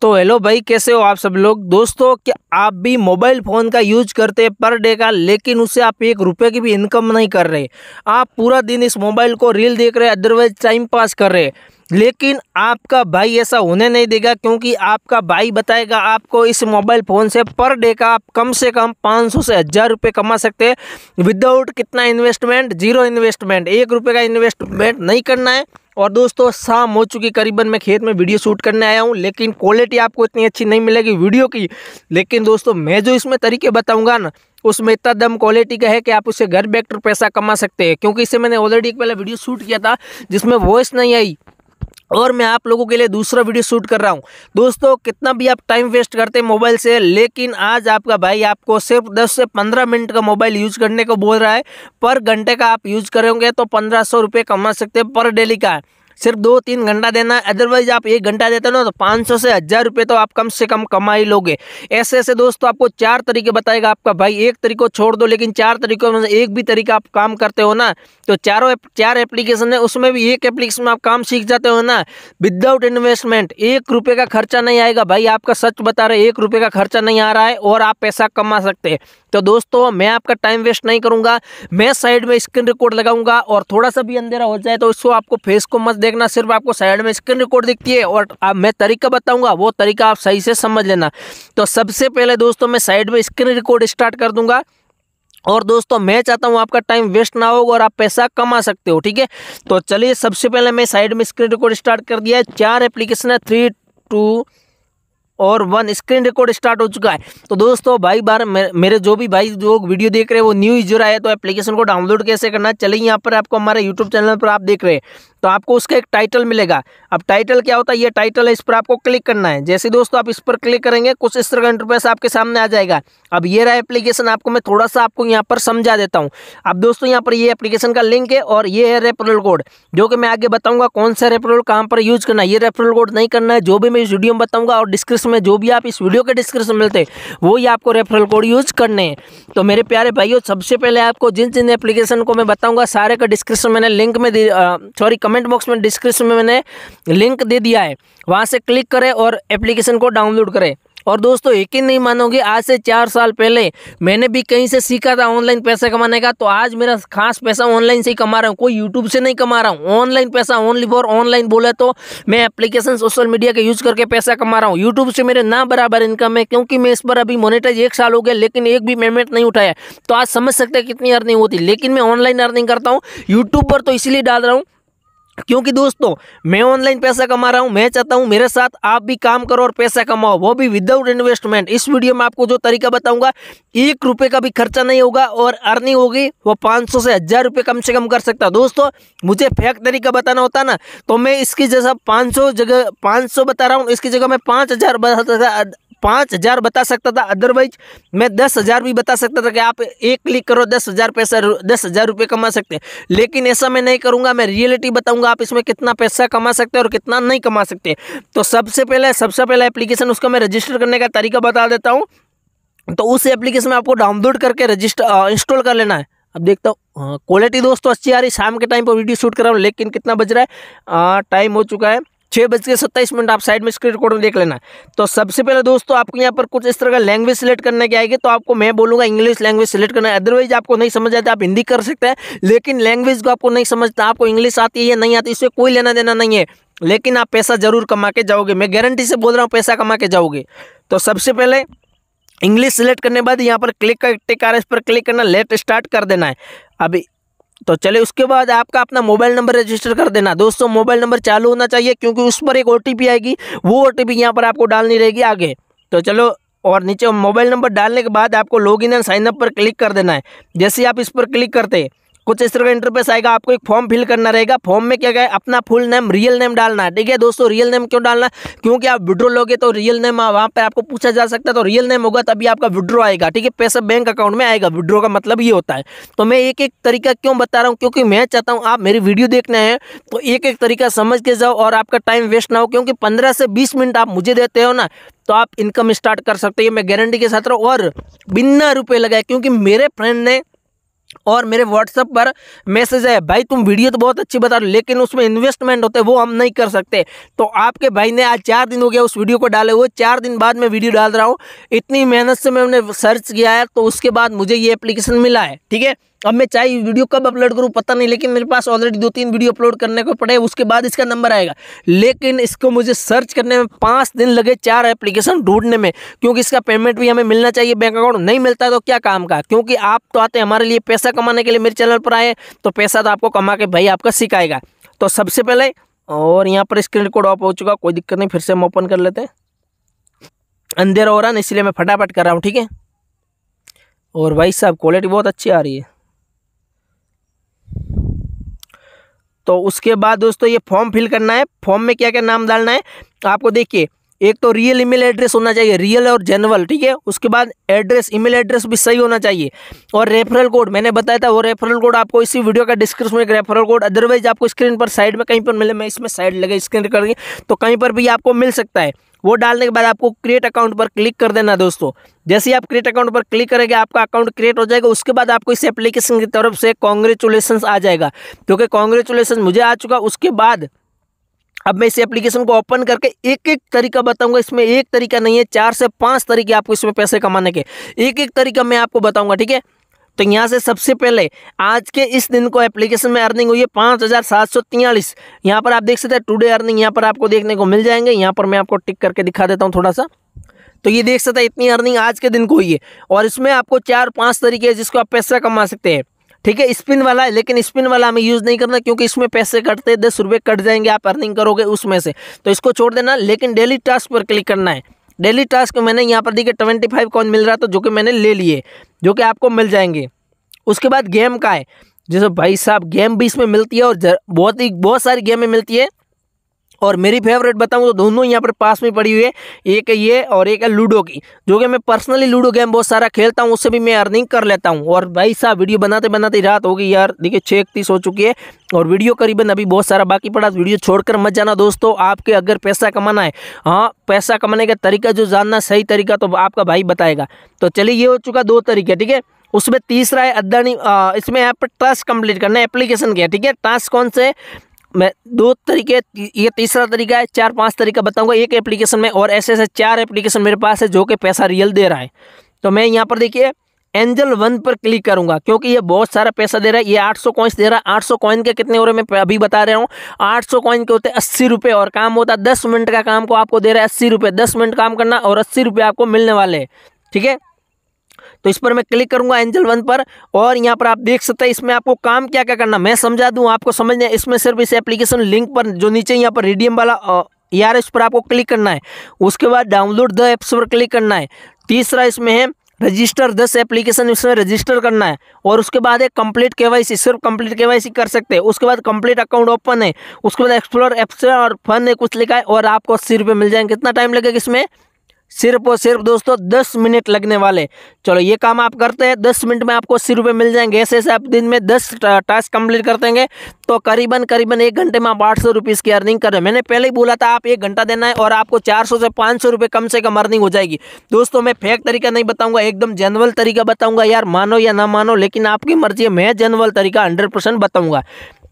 तो हेलो भाई कैसे हो आप सब लोग दोस्तों क्या आप भी मोबाइल फ़ोन का यूज करते हैं पर डे का लेकिन उससे आप एक रुपये की भी इनकम नहीं कर रहे आप पूरा दिन इस मोबाइल को रील देख रहे अदरवाइज टाइम पास कर रहे लेकिन आपका भाई ऐसा होने नहीं देगा क्योंकि आपका भाई बताएगा आपको इस मोबाइल फ़ोन से पर डे का आप कम से कम 500 से हज़ार रुपये कमा सकते हैं विदाउट कितना इन्वेस्टमेंट जीरो इन्वेस्टमेंट एक रुपये का इन्वेस्टमेंट नहीं करना है और दोस्तों शाम हो चुकी करीबन मैं खेत में वीडियो शूट करने आया हूँ लेकिन क्वालिटी आपको इतनी अच्छी नहीं मिलेगी वीडियो की लेकिन दोस्तों मैं जो इसमें तरीके बताऊँगा ना उसमें इतना दम क्वालिटी का है कि आप उससे घर बैठकर पैसा कमा सकते हैं क्योंकि इससे मैंने ऑलरेडी एक पहले वीडियो शूट किया था जिसमें वॉइस नहीं आई और मैं आप लोगों के लिए दूसरा वीडियो शूट कर रहा हूँ दोस्तों कितना भी आप टाइम वेस्ट करते हैं मोबाइल से लेकिन आज आपका भाई आपको सिर्फ 10 से 15 मिनट का मोबाइल यूज करने को बोल रहा है पर घंटे का आप यूज करेंगे तो पंद्रह सौ रुपये कमा सकते हैं पर डेली का सिर्फ दो तीन घंटा देना है अदरवाइज आप एक घंटा देते ना तो पाँच सौ से हज़ार रुपये तो आप कम से कम कमा ही लोगे ऐसे ऐसे दोस्तों तो आपको चार तरीके बताएगा आपका भाई एक तरीको छोड़ दो लेकिन चार तरीकों में एक भी तरीका आप काम करते हो ना तो चारों चार एप्लीकेशन है उसमें भी एक एप्लीकेशन में आप काम सीख जाते हो ना विदाउट इन्वेस्टमेंट एक रुपये का खर्चा नहीं आएगा भाई आपका सच बता रहे एक रुपये का खर्चा नहीं आ रहा है और आप पैसा कमा सकते हैं तो दोस्तों मैं आपका टाइम वेस्ट नहीं करूंगा मैं साइड में स्क्रीन रिकॉर्ड लगाऊंगा और थोड़ा सा भी अंधेरा हो जाए तो इसको आपको फेस को मत देखना सिर्फ आपको साइड में स्क्रीन रिकॉर्ड दिखती है और मैं तरीका बताऊंगा वो तरीका आप सही से समझ लेना तो सबसे पहले दोस्तों मैं साइड में स्क्रीन रिकॉर्ड स्टार्ट कर दूंगा और दोस्तों मैं चाहता हूँ आपका टाइम वेस्ट ना हो और आप पैसा कमा सकते हो ठीक है तो चलिए सबसे पहले मैं साइड में स्क्रीन रिकॉर्ड स्टार्ट कर दिया है चार एप्लीकेशन है थ्री टू और वन स्क्रीन रिकॉर्ड स्टार्ट हो चुका है तो दोस्तों भाई बार मेरे जो भी भाई जो वीडियो देख रहे हैं वो न्यू यूजर आए तो एप्लीकेशन को डाउनलोड कैसे करना चलिए यहाँ पर आपको हमारे यूट्यूब चैनल पर आप देख रहे हैं तो आपको उसका एक टाइटल मिलेगा अब टाइटल क्या होता है ये टाइटल है इस पर आपको क्लिक करना है जैसे दोस्तों आप इस पर क्लिक करेंगे कुछ इस तरह का इंटरफेस आपके सामने आ जाएगा अब ये रहा एप्लीकेशन आपको मैं थोड़ा सा आपको यहाँ पर समझा देता हूँ अब दोस्तों यहाँ पर ये एप्लीकेशन का लिंक है और ये है रेफरल कोड जो कि मैं आगे बताऊँगा कौन सा रेफरल कहाँ पर यूज़ करना है ये रेफरल कोड नहीं करना है जो भी मैं इस वीडियो में बताऊँगा और डिस्क्रिप्शन में जो भी आप इस वीडियो के डिस्क्रिप्शन मिलते हैं वो ही आपको रेफरल कोड यूज़ करने हैं तो मेरे प्यारे भाइयों सबसे पहले आपको जिन जिन एप्लीकेशन को मैं बताऊँगा सारे का डिस्क्रिप्शन मैंने लिंक में सॉरी कमेंट बॉक्स में डिस्क्रिप्शन में मैंने लिंक दे दिया है वहाँ से क्लिक करें और एप्लीकेशन को डाउनलोड करें और दोस्तों यकीन नहीं मानोगे आज से चार साल पहले मैंने भी कहीं से सीखा था ऑनलाइन पैसा कमाने का तो आज मेरा खास पैसा ऑनलाइन से ही कमा रहा हूँ कोई यूट्यूब से नहीं कमा रहा हूँ ऑनलाइन पैसा ओनली फॉर ऑनलाइन बोले तो मैं एप्लीकेशन सोशल मीडिया का यूज़ करके पैसा कमा रहा हूँ यूट्यूब से मेरे ना बराबर इनकम है क्योंकि मैं इस पर अभी मोनिटाइज एक साल हो गया लेकिन एक भी पेमेंट नहीं उठाया तो आज समझ सकते कितनी अर्निंग होती लेकिन मैं ऑनलाइन अर्निंग करता हूँ यूट्यूब पर तो इसीलिए डाल रहा हूँ क्योंकि दोस्तों मैं ऑनलाइन पैसा कमा रहा हूं मैं चाहता हूं मेरे साथ आप भी काम करो और पैसा कमाओ वो भी विदाउट इन्वेस्टमेंट इस वीडियो में आपको जो तरीका बताऊंगा एक रुपये का भी खर्चा नहीं होगा और अर्निंग होगी वो पाँच सौ से हज़ार रुपये कम से कम कर सकता दोस्तों मुझे फेक तरीका बताना होता ना तो मैं इसकी जैसा पाँच सौ जगह पाँच सौ बता रहा हूँ इसकी जगह मैं पाँच हज़ार पाँच हज़ार बता सकता था अदरवाइज मैं दस हज़ार भी बता सकता था कि आप एक क्लिक करो दस हज़ार पैसा दस हज़ार रुपये कमा सकते हैं लेकिन ऐसा मैं नहीं करूँगा मैं रियलिटी बताऊँगा आप इसमें कितना पैसा कमा सकते हैं और कितना नहीं कमा सकते तो सबसे पहले सबसे पहला एप्लीकेशन उसका मैं रजिस्टर करने का तरीका बता देता हूँ तो उस एप्लीकेशन में आपको डाउनलोड करके रजिस्टर इंस्टॉल कर लेना है अब देखता हूँ क्वालिटी हाँ, दोस्तों अच्छी आ रही शाम के टाइम पर वीडियो शूट कर रहा हूँ लेकिन कितना बज रहा है टाइम हो चुका है छः बज के सत्ताईस मिनट आप साइड में स्क्रीन रिकॉर्ड में देख लेना तो सबसे पहले दोस्तों आपको यहाँ पर कुछ इस तरह का लैंग्वेज सेलेक्ट करने की आएगी तो आपको मैं बोलूँगा इंग्लिश लैंग्वेज सेलेक्ट करना है अदरवाइज आपको नहीं समझ आता आप हिंदी कर सकते हैं लेकिन लैंग्वेज को आपको नहीं समझता आपको इंग्लिश आती है या नहीं आती इससे कोई लेना देना नहीं है लेकिन आप पैसा जरूर कमा के जाओगे मैं गारंटी से बोल रहा हूँ पैसा कमा के जाओगे तो सबसे पहले इंग्लिश सेलेक्ट करने बाद यहाँ पर क्लिक का टिक इस पर क्लिक करना लेट स्टार्ट कर देना है अभी तो चले उसके बाद आपका अपना मोबाइल नंबर रजिस्टर कर देना दोस्तों मोबाइल नंबर चालू होना चाहिए क्योंकि उस पर एक ओ आएगी वो ओ टी यहाँ पर आपको डालनी रहेगी आगे तो चलो और नीचे मोबाइल नंबर डालने के बाद आपको लॉगिन एंड साइनअप पर क्लिक कर देना है जैसे आप इस पर क्लिक करते हैं कुछ इस तरह का इंटरफेस आएगा आपको एक फॉर्म फिल करना रहेगा फॉर्म में क्या है अपना फुल नेम रियल नेम डालना है ठीक है दोस्तों रियल नेम क्यों डालना क्योंकि आप विड्रो लोगे तो रियल नेम वहाँ पर आपको पूछा जा सकता है तो रियल नेम होगा तभी आपका विड्रो आएगा ठीक है पैसा बैंक अकाउंट में आएगा विड्रो का मतलब ये होता है तो मैं एक एक तरीका क्यों बता रहा हूँ क्योंकि मैं चाहता हूँ आप मेरी वीडियो देखने हैं तो एक एक तरीका समझ के जाओ और आपका टाइम वेस्ट ना हो क्योंकि पंद्रह से बीस मिनट आप मुझे देते हो ना तो आप इनकम स्टार्ट कर सकते हो मैं गारंटी के साथ रहा और बिना रुपये लगाए क्योंकि मेरे फ्रेंड ने और मेरे व्हाट्सअप पर मैसेज है भाई तुम वीडियो तो बहुत अच्छी बता रहे हो लेकिन उसमें इन्वेस्टमेंट होते वो हम नहीं कर सकते तो आपके भाई ने आज चार दिन हो गया उस वीडियो को डाले हुए चार दिन बाद मैं वीडियो डाल रहा हूँ इतनी मेहनत से मैंने सर्च किया है तो उसके बाद मुझे ये एप्लीकेशन मिला है ठीक है अब मैं चाहे वीडियो कब अपलोड करूँ पता नहीं लेकिन मेरे पास ऑलरेडी दो तीन वीडियो अपलोड करने को पड़े उसके बाद इसका नंबर आएगा लेकिन इसको मुझे सर्च करने में पाँच दिन लगे चार एप्लीकेशन ढूंढने में क्योंकि इसका पेमेंट भी हमें मिलना चाहिए बैंक अकाउंट नहीं मिलता तो क्या काम का क्योंकि आप तो आते हमारे लिए पैसा कमाने के लिए मेरे चैनल पर आए तो पैसा तो आपको कमा के भाई आपका सिखाएगा तो सबसे पहले और यहाँ पर स्क्रीन कोड ऑफ हो चुका कोई दिक्कत नहीं फिर से हम ओपन कर लेते हैं अंधेरा हो रहा ना इसलिए मैं फटाफट कर रहा हूँ ठीक है और भाई साहब क्वालिटी बहुत अच्छी आ रही है तो उसके बाद दोस्तों ये फॉर्म फिल करना है फॉर्म में क्या क्या नाम डालना है तो आपको देखिए एक तो रियल ईमेल एड्रेस होना चाहिए रियल और जनरल ठीक है उसके बाद एड्रेस ईमेल एड्रेस भी सही होना चाहिए और रेफरल कोड मैंने बताया था वो रेफरल कोड आपको इसी वीडियो का डिस्क्रिप्शन में एक रेफरल कोड अदरवाइज आपको स्क्रीन पर साइड में कहीं पर मिले मैं इसमें साइड लगे स्क्रीन दी तो कहीं पर भी आपको मिल सकता है वो डालने के बाद आपको क्रिएट अकाउंट पर क्लिक कर देना दोस्तों जैसे ही आप क्रिएट अकाउंट पर क्लिक करेंगे आपका अकाउंट क्रिएट हो जाएगा उसके बाद आपको इस एप्लीकेशन की तरफ से कॉन्ग्रेचुलेसन आ जाएगा क्योंकि कॉन्ग्रेचुलेसन मुझे आ चुका उसके बाद अब मैं इस एप्लीकेशन को ओपन करके एक एक तरीका बताऊंगा इसमें एक तरीका नहीं है चार से पांच तरीके आपको इसमें पैसे कमाने के एक एक तरीका मैं आपको बताऊंगा ठीक है तो यहाँ से सबसे पहले आज के इस दिन को एप्लीकेशन में अर्निंग हुई है पाँच हज़ार सात सौ तियालीस यहाँ पर आप देख सकते हैं टुडे अर्निंग यहाँ पर आपको देखने को मिल जाएंगे यहाँ पर मैं आपको टिक करके दिखा देता हूँ थोड़ा सा तो ये देख सकते हैं इतनी अर्निंग आज के दिन को हुई है और इसमें आपको चार पाँच तरीके हैं जिसको आप पैसा कमा सकते हैं ठीक है स्पिन वाला है लेकिन स्पिन वाला हमें यूज़ नहीं करना क्योंकि इसमें पैसे कटते दस रुपये कट जाएंगे आप अर्निंग करोगे उसमें से तो इसको छोड़ देना लेकिन डेली टास्क पर क्लिक करना है डेली टास्क मैंने यहाँ पर देखिए ट्वेंटी फाइव कॉइन मिल रहा था तो जो कि मैंने ले लिए जो कि आपको मिल जाएंगे उसके बाद गेम का है जैसे भाई साहब गेम भी इसमें मिलती है और बहुत ही बहुत सारी गेमें मिलती है और मेरी फेवरेट बताऊँ तो दोनों यहाँ पर पास में पड़ी हुई है एक है ये और एक है लूडो की जो कि मैं पर्सनली लूडो गेम बहुत सारा खेलता हूँ उससे भी मैं अर्निंग कर लेता हूँ और भाई साहब वीडियो बनाते बनाते रात होगी यार देखिए छः इकतीस हो चुकी है और वीडियो करीबन अभी बहुत सारा बाकी पड़ा वीडियो छोड़कर मत जाना दोस्तों आपके अगर पैसा कमाना है हाँ पैसा कमाने का तरीका जो जानना सही तरीका तो आपका भाई बताएगा तो चलिए ये हो चुका दो तरीके ठीक है उसमें तीसरा है अदानी इसमें यहाँ पर टास्क कंप्लीट करना है एप्लीकेशन के ठीक है टास्क कौन से मैं दो तरीके ये तीसरा तरीका है चार पांच तरीका बताऊंगा एक एप्लीकेशन में और ऐसे ऐसे चार एप्लीकेशन मेरे पास है जो कि पैसा रियल दे रहा है तो मैं यहाँ पर देखिए एंजल वन पर क्लिक करूंगा क्योंकि ये बहुत सारा पैसा दे रहा है ये 800 कॉइन्स दे रहा है 800 कॉइन के कितने हो रहे मैं अभी बता रहा हूँ 800 कॉइन के होते हैं अस्सी रुपये और काम होता है दस मिनट का काम को आपको दे रहा है अस्सी रुपये दस मिनट काम करना और अस्सी रुपये आपको मिलने वाले ठीक है तो इस पर मैं क्लिक करूंगा एंजल वन पर और यहाँ पर आप देख सकते हैं इसमें आपको काम क्या क्या करना मैं समझा दूँ आपको समझना इसमें सिर्फ इस एप्लीकेशन लिंक पर जो नीचे यहाँ पर रेडियम वाला यार इस e पर आपको क्लिक करना है उसके बाद डाउनलोड द एप्स पर क्लिक करना है तीसरा इसमें है रजिस्टर दस एप्लीकेशन इसमें रजिस्टर करना है और उसके बाद है कंप्लीट केवाईसी सिर्फ कंप्लीट केवाईसी कर सकते हैं उसके बाद कंप्लीट अकाउंट ओपन है उसके बाद एक्सप्लोर एप्स और फन है कुछ लिखा है और आपको अस्सी रुपये मिल जाएंगे कितना टाइम लगेगा इसमें सिर्फ और सिर्फ दोस्तों दस मिनट लगने वाले चलो ये काम आप करते हैं दस मिनट में आपको अस्सी रुपये मिल जाएंगे ऐसे ऐसे आप दिन में दस टास्क कंप्लीट कर देंगे तो करीबन करीबन एक घंटे में आप आठ सौ रुपीज़ की अर्निंग कर रहे हैं मैंने पहले ही बोला था आप एक घंटा देना है और आपको चार सौ से पाँच सौ रुपये कम से कम अर्निंग हो जाएगी दोस्तों मैं फेक तरीका नहीं बताऊँगा एकदम जनरल तरीका बताऊँगा यार मानो या ना मानो लेकिन आपकी मर्जी है मैं जनरल तरीका हंड्रेड बताऊँगा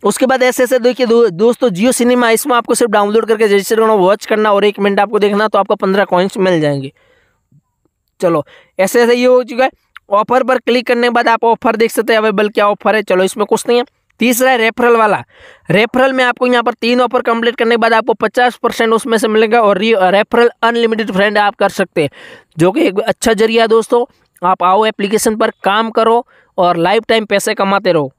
उसके बाद ऐसे ऐसे देखिए दो, दोस्तों जियो सिनेमा इसमें आपको सिर्फ डाउनलोड करके रजिस्टर करना वॉच करना और एक मिनट आपको देखना तो आपको पंद्रह कॉइन्स मिल जाएंगे चलो ऐसे ऐसे ये हो चुका है ऑफर पर क्लिक करने के बाद आप ऑफर देख सकते हैं अवेलेबल क्या ऑफर है चलो इसमें कुछ नहीं है तीसरा है रेफरल वाला रेफरल में आपको यहाँ पर तीन ऑफर कंप्लीट करने के बाद आपको पचास परसेंट उसमें से मिलेगा और रेफरल अनलिमिटेड फ्रेंड आप कर सकते हैं जो कि एक अच्छा जरिया है दोस्तों आप आओ एप्लीकेशन पर काम करो और लाइफ टाइम पैसे कमाते रहो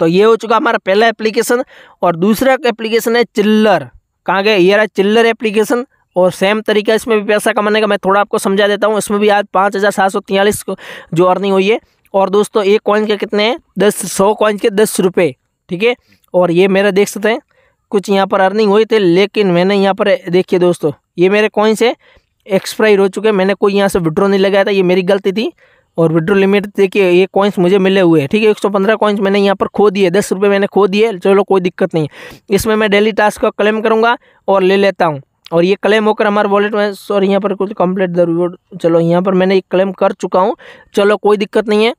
तो ये हो चुका हमारा पहला एप्लीकेशन और दूसरा एप्लीकेशन है चिल्लर कहाँ गए ये रहा चिल्लर एप्लीकेशन और सेम तरीका इसमें भी पैसा कमाने का मैं थोड़ा आपको समझा देता हूँ इसमें भी आज पाँच हज़ार सात सौ तियालीस जो अर्निंग हुई है और दोस्तों एक कॉइन के कितने हैं दस सौ कॉइन के दस रुपये ठीक है और ये मेरा देख सकते हैं कुछ यहाँ पर अर्निंग हुई थी लेकिन मैंने यहाँ पर देखिए दोस्तों ये मेरे कॉइन्स है एक्सपायर हो चुके हैं मैंने कोई यहाँ से विड्रॉ नहीं लगाया था ये मेरी गलती थी और विड्रो लिमिट देखिए ये कॉइन्स मुझे मिले हुए हैं ठीक है एक सौ पंद्रह कॉइन्स मैंने यहाँ पर खो दिए दस रुपये मैंने खो दिए चलो कोई दिक्कत नहीं इसमें मैं डेली टास्क का क्लेम करूँगा और ले लेता हूँ और ये क्लेम होकर हमारे वॉलेट में सॉरी यहाँ पर कुछ कम्प्लीट द रिवॉर्ड चलो यहाँ पर मैंने क्लेम कर चुका हूँ चलो कोई दिक्कत नहीं है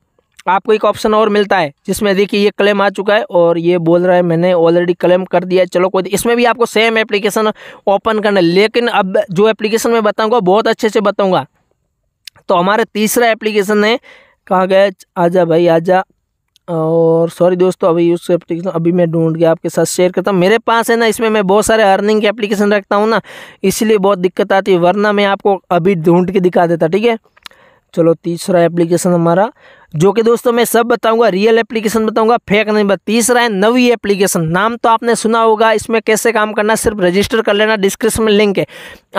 आपको एक ऑप्शन और मिलता है जिसमें देखिए ये क्लेम आ चुका है और ये बोल रहा है मैंने ऑलरेडी क्लेम कर दिया है चलो कोई इसमें भी आपको सेम एप्लीकेशन ओपन करना है लेकिन अब जो एप्लीकेशन मैं बताऊँगा बहुत अच्छे से बताऊँगा तो हमारा तीसरा एप्लीकेशन है कहाँ गया आजा भाई आजा और सॉरी दोस्तों अभी उस एप्लीकेशन अभी मैं ढूंढ के आपके साथ शेयर करता हूँ मेरे पास है ना इसमें मैं बहुत सारे अर्निंग के एप्लीकेशन रखता हूँ ना इसलिए बहुत दिक्कत आती है वरना मैं आपको अभी ढूंढ के दिखा देता ठीक है चलो तीसरा एप्लीकेशन हमारा जो कि दोस्तों मैं सब बताऊंगा रियल एप्लीकेशन बताऊंगा फेक नहीं बता तीसरा है नवी एप्लीकेशन नाम तो आपने सुना होगा इसमें कैसे काम करना सिर्फ रजिस्टर कर लेना डिस्क्रिप्शन में लिंक है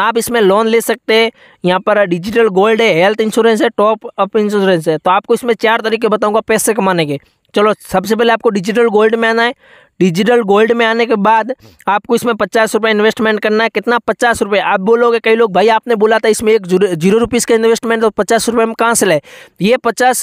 आप इसमें लोन ले सकते हैं यहाँ पर डिजिटल गोल्ड है हेल्थ इंश्योरेंस है टॉप अप इंश्योरेंस है तो आपको इसमें चार तरीके बताऊँगा पैसे कमाने के चलो सबसे पहले आपको डिजिटल गोल्ड में आना है डिजिटल गोल्ड में आने के बाद आपको इसमें पचास रुपये इन्वेस्टमेंट करना है कितना पचास रुपये आप बोलोगे कई लोग भाई आपने बोला था इसमें एक जीरो रुपीज़ का इन्वेस्टमेंट तो पचास रुपये में कहाँ से ले ये पचास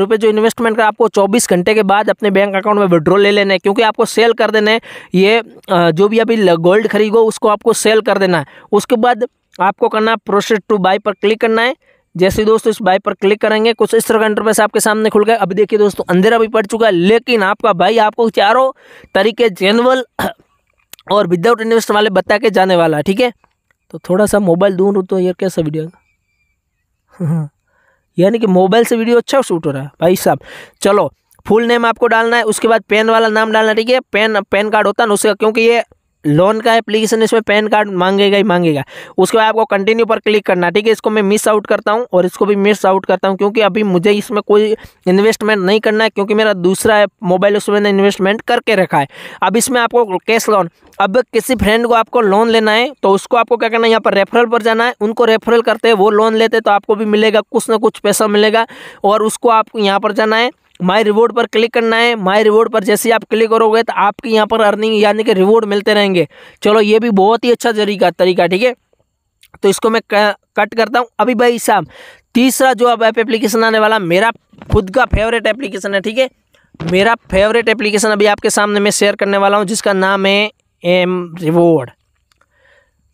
रुपये जो इन्वेस्टमेंट का आपको चौबीस घंटे के बाद अपने बैंक अकाउंट में विड्रॉल ले लेना है क्योंकि आपको सेल कर देना है ये जो भी अभी गोल्ड खरीदो उसको आपको सेल कर देना है उसके बाद आपको करना है प्रोसेस टू बाई पर क्लिक करना है जैसे दोस्तों इस बाइक पर क्लिक करेंगे कुछ इस तरह का इंटरफेस आपके सामने खुल गया अभी देखिए दोस्तों अंधेरा भी पड़ चुका है लेकिन आपका भाई आपको चारों तरीके जेनवल और विदाउट इन्वेस्ट वाले बता के जाने वाला है ठीक है तो थोड़ा सा मोबाइल दूर तो यार कैसा वीडियो हाँ यानी कि मोबाइल से वीडियो अच्छा शूट हो रहा है भाई साहब चलो फुल नेम आपको डालना है उसके बाद पेन वाला नाम डालना है ठीक है पेन पेन कार्ड होता है ना उसका क्योंकि ये लोन का एप्लीकेशन इसमें पैन कार्ड मांगेगा ही मांगेगा उसके बाद आपको कंटिन्यू पर क्लिक करना ठीक है इसको मैं मिस आउट करता हूँ और इसको भी मिस आउट करता हूँ क्योंकि अभी मुझे इसमें कोई इन्वेस्टमेंट नहीं करना है क्योंकि मेरा दूसरा मोबाइल उसमें मैंने इन्वेस्टमेंट करके रखा है अब इसमें आपको कैश लोन अब किसी फ्रेंड को आपको लोन लेना है तो उसको आपको क्या करना है यहाँ पर रेफरल पर जाना है उनको रेफरल करते हैं वो लोन लेते तो आपको भी मिलेगा कुछ ना कुछ पैसा मिलेगा और उसको आपको यहाँ पर जाना है माय रिवॉर्ड पर क्लिक करना है माय रिवॉर्ड पर जैसे आप क्लिक करोगे तो आपके यहाँ पर अर्निंग यानी कि रिवॉर्ड मिलते रहेंगे चलो ये भी बहुत ही अच्छा तरीका तरीका ठीक है तो इसको मैं कट करता हूँ अभी भाई साहब तीसरा जो अब ऐप एप्लीकेशन आने वाला मेरा खुद का फेवरेट एप्लीकेशन है ठीक है मेरा फेवरेट एप्लीकेशन अभी आपके सामने मैं शेयर करने वाला हूँ जिसका नाम है एम रिवॉर्ड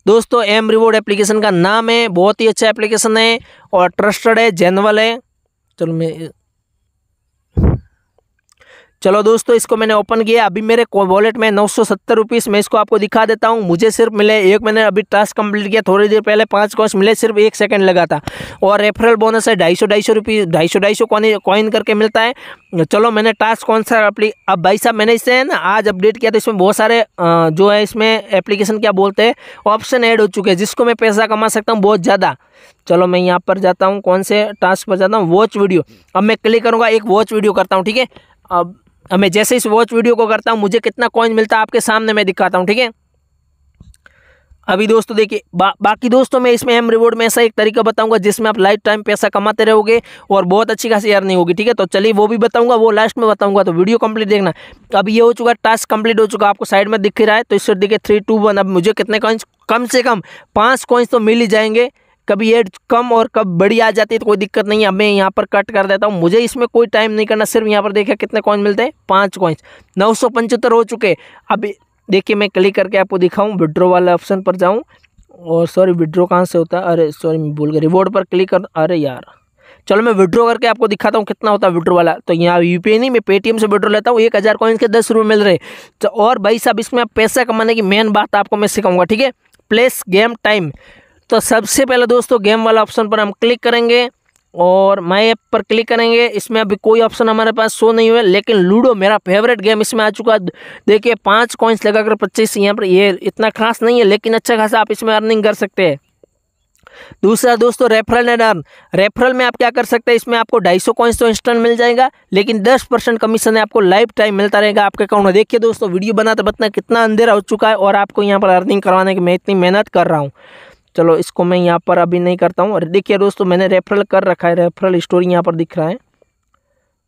दोस्तों एम रिवॉर्ड एप्लीकेशन का नाम है बहुत ही अच्छा एप्लीकेशन है और ट्रस्टेड है जेनवल है चलो मैं चलो दोस्तों इसको मैंने ओपन किया अभी मेरे वॉलेट में नौ सौ सत्तर रुपीस मैं इसको आपको दिखा देता हूँ मुझे सिर्फ मिले एक मैंने अभी टास्क कंप्लीट किया थोड़ी देर पहले पांच कॉस्ट मिले सिर्फ एक सेकंड लगा था और रेफरल बोनस है ढाई सौ ढाई सौ रुपीज़ ढाई सौ ढाई सौ कॉइन करके मिलता है चलो मैंने टास्क कौन सा अपली अब भाई साहब मैंने इसे है ना आज अपडेट किया तो इसमें बहुत सारे जो है इसमें एप्लीकेशन क्या बोलते हैं ऑप्शन ऐड हो चुके हैं जिसको मैं पैसा कमा सकता हूँ बहुत ज़्यादा चलो मैं यहाँ पर जाता हूँ कौन से टास्क पर जाता हूँ वॉच वीडियो अब मैं क्लिक करूँगा एक वॉच वीडियो करता हूँ ठीक है अब मैं जैसे इस वॉच वीडियो को करता हूँ मुझे कितना कॉइन मिलता है आपके सामने मैं दिखाता हूँ ठीक है अभी दोस्तों देखिए बा, बाकी दोस्तों मैं इसमें एम रिवॉर्ड में ऐसा एक तरीका बताऊंगा जिसमें आप लाइफ टाइम पैसा कमाते रहोगे और बहुत अच्छी खासी अर्निंग होगी ठीक है तो चलिए वो भी बताऊंगा वो लास्ट में बताऊंगा तो वीडियो कंप्लीट देखना अब ये हो चुका टास्क कंप्लीट हो चुका आपको साइड में दिख रहा है तो इससे देखिए थ्री टू वन अब मुझे कितने कॉइन्स कम से कम पाँच कॉइन्स तो मिल ही जाएंगे कभी एड कम और कब बड़ी आ जाती है तो कोई दिक्कत नहीं है मैं यहाँ पर कट कर देता हूँ मुझे इसमें कोई टाइम नहीं करना सिर्फ यहाँ पर देखिए कितने कॉइन मिलते हैं पाँच कॉइन्स नौ सौ पचहत्तर हो चुके अभी देखिए मैं क्लिक करके आपको दिखाऊँ विड्रो वाले ऑप्शन पर जाऊँ और सॉरी विड्रो कहाँ से होता है अरे सॉरी मैं भूल गया रिवॉर्ड पर क्लिक कर अरे यार चलो मैं विड्रो करके आपको दिखाता हूँ कितना होता है विड्रो वाला तो यहाँ यूपीआई नहीं मैं पेटीएम से विड्रो लेता हूँ एक हज़ार कॉइन के दस रुपये मिल रहे तो और भाई साहब इसमें आप पैसा कमाने की मेन बात आपको मैं सिखाऊंगा ठीक है प्लेस गेम टाइम तो सबसे पहले दोस्तों गेम वाला ऑप्शन पर हम क्लिक करेंगे और माई ऐप पर क्लिक करेंगे इसमें अभी कोई ऑप्शन हमारे पास शो नहीं हुआ लेकिन लूडो मेरा फेवरेट गेम इसमें आ चुका है देखिए पाँच कॉइंस लगाकर पच्चीस यहाँ पर ये इतना खास नहीं है लेकिन अच्छा खासा आप इसमें अर्निंग कर सकते हैं दूसरा दोस्तों रेफरल एंड अर्न रेफरल में आप क्या कर सकते हैं इसमें आपको ढाई सौ कॉइन्स तो इंस्टेंट मिल जाएगा लेकिन दस परसेंट कमीशन आपको लाइफ टाइम मिलता रहेगा आपके अकाउंट में देखिए दोस्तों वीडियो बनाते बताना कितना अंधेरा हो चुका है और आपको यहाँ पर अर्निंग करवाने की मैं इतनी मेहनत कर रहा हूँ चलो इसको मैं यहाँ पर अभी नहीं करता हूँ और देखिए दोस्तों मैंने रेफरल कर रखा है रेफरल स्टोरी यहाँ पर दिख रहा है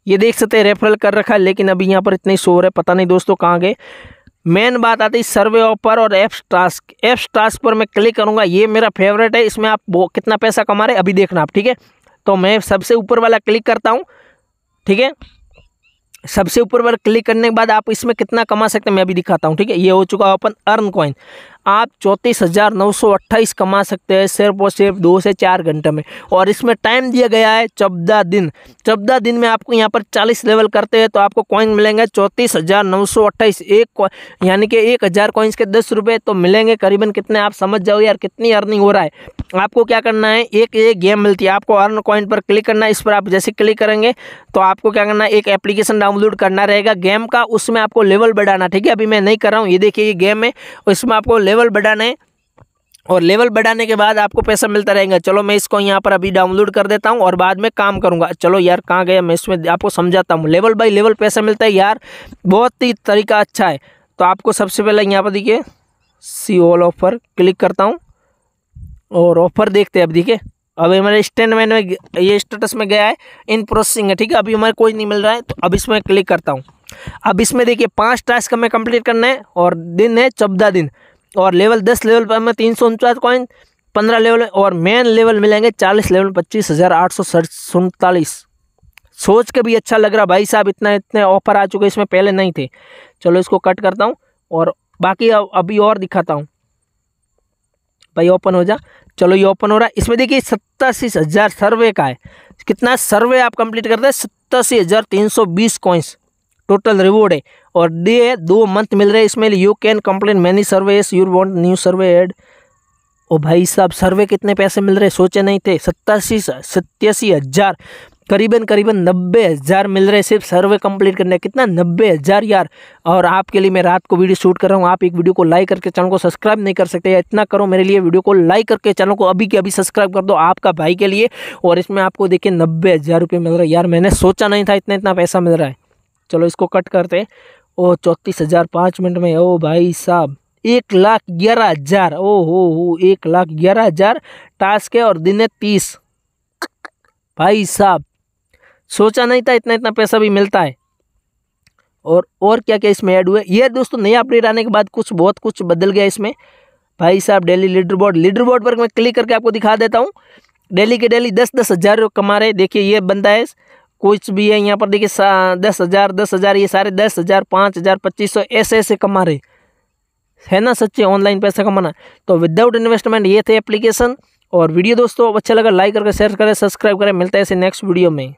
ये देख सकते हैं रेफरल कर रखा है लेकिन अभी यहाँ पर इतने शोर है पता नहीं दोस्तों कहाँ गए मेन बात आती है सर्वे ऑफर और एप्स टास्क एप्स टास्क पर मैं क्लिक करूँगा ये मेरा फेवरेट है इसमें आप कितना पैसा कमा रहे अभी देखना आप ठीक है तो मैं सबसे ऊपर वाला क्लिक करता हूँ ठीक है सबसे ऊपर पर क्लिक करने के बाद आप इसमें कितना कमा सकते हैं मैं अभी दिखाता हूँ ठीक है ये हो चुका है ओपन अर्न कॉइन आप चौंतीस हज़ार नौ सौ अट्ठाईस कमा सकते हैं सिर्फ और सिर्फ दो से चार घंटे में और इसमें टाइम दिया गया है चौदह दिन चौदह दिन में आपको यहाँ पर चालीस लेवल करते हैं तो आपको कॉइन मिलेंगे चौंतीस हज़ार नौ सौ अट्ठाईस एक यानी कि एक हज़ार कॉइन्स के दस रुपये तो मिलेंगे करीबन कितने आप समझ जाओ यार कितनी अर्निंग हो रहा है आपको क्या करना है एक एक गेम मिलती है आपको अर्न कॉइन पर क्लिक करना है इस पर आप जैसे क्लिक करेंगे तो आपको क्या करना है एक एप्लीकेशन डाउनलोड करना रहेगा गेम का उसमें आपको लेवल बढ़ाना ठीक है अभी मैं नहीं कर रहा हूँ ये देखिए ये गेम है इसमें आपको लेवल बढ़ाने और लेवल बढ़ाने के बाद आपको पैसा मिलता रहेगा चलो मैं इसको यहाँ पर अभी डाउनलोड कर देता हूँ और बाद में काम करूँगा चलो यार कहाँ गया मैं इसमें आपको समझाता हूँ लेवल बाई लेवल पैसा मिलता है यार बहुत ही तरीका अच्छा है तो आपको सबसे पहले यहाँ पर देखिए सी ऑल ऑफर क्लिक करता हूँ और ऑफर देखते हैं अब देखिए अभी हमारे स्टैंड में ये स्टेटस में गया है इन प्रोसेसिंग है ठीक है अभी हमारे कोई नहीं मिल रहा है तो अब इसमें क्लिक करता हूँ अब इसमें देखिए पांच टास्क हमें कंप्लीट करना है और दिन है चौदह दिन और लेवल दस लेवल पर हमें तीन सौ उनचास कॉइन पंद्रह लेवल और मेन लेवल मिलेंगे चालीस लेवल पच्चीस हज़ार आठ सौ सड़सठ सोच के भी अच्छा लग रहा भाई साहब इतना इतने ऑफर आ चुके इसमें पहले नहीं थे चलो इसको कट करता हूँ और बाकी अभी और दिखाता हूँ भाई ओपन हो जा चलो ये ओपन हो रहा है इसमें देखिए सत्तासी हज़ार सर्वे का है कितना सर्वे आप कंप्लीट करते हैं सत्तासी हज़ार तीन सौ बीस कॉइंस टोटल रिवॉर्ड है और डे दो मंथ मिल रहे हैं इसमें you can complain many survey your want new survey add ओ भाई साहब सर्वे कितने पैसे मिल रहे सोचे नहीं थे सत्तासी सत्यासी हज़ार करीबन करीबन नब्बे हज़ार मिल रहे सिर्फ सर्वे कंप्लीट करने कितना नब्बे हज़ार यार और आपके लिए मैं रात को वीडियो शूट कर रहा हूँ आप एक वीडियो को लाइक करके चैनल को सब्सक्राइब नहीं कर सकते इतना करो मेरे लिए वीडियो को लाइक करके चैनल को अभी के अभी सब्सक्राइब कर दो आपका भाई के लिए और इसमें आपको देखिए नब्बे हज़ार रुपये मिल रहा है यार मैंने सोचा नहीं था इतना इतना पैसा मिल रहा है चलो इसको कट करते ओ चौंतीस हज़ार पाँच मिनट में ओ भाई साहब एक लाख ग्यारह हज़ार ओ हो हो एक लाख ग्यारह हज़ार टास्क है और दिन है तीस भाई साहब सोचा नहीं था इतना इतना पैसा भी मिलता है और और क्या क्या इसमें ऐड हुए ये दोस्तों नया अपडेट आने के बाद कुछ बहुत कुछ बदल गया इसमें भाई साहब daily leader board leader board पर मैं क्लिक करके आपको दिखा देता हूँ डेली के डेली दस दस हज़ार कमा रहे देखिए ये बंदा है कुछ भी है यहाँ पर देखिए दस हज़ार दस हज़ार ये सारे दस हज़ार पाँच हज़ार पच्चीस सौ ऐसे ऐसे कमा रहे है ना सच्चे ऑनलाइन पैसा कमाना तो विदाउट इन्वेस्टमेंट ये थे एप्लीकेशन और वीडियो दोस्तों अच्छा लगा लाइक करके शेयर करें सब्सक्राइब करें मिलता है ऐसे नेक्स्ट वीडियो में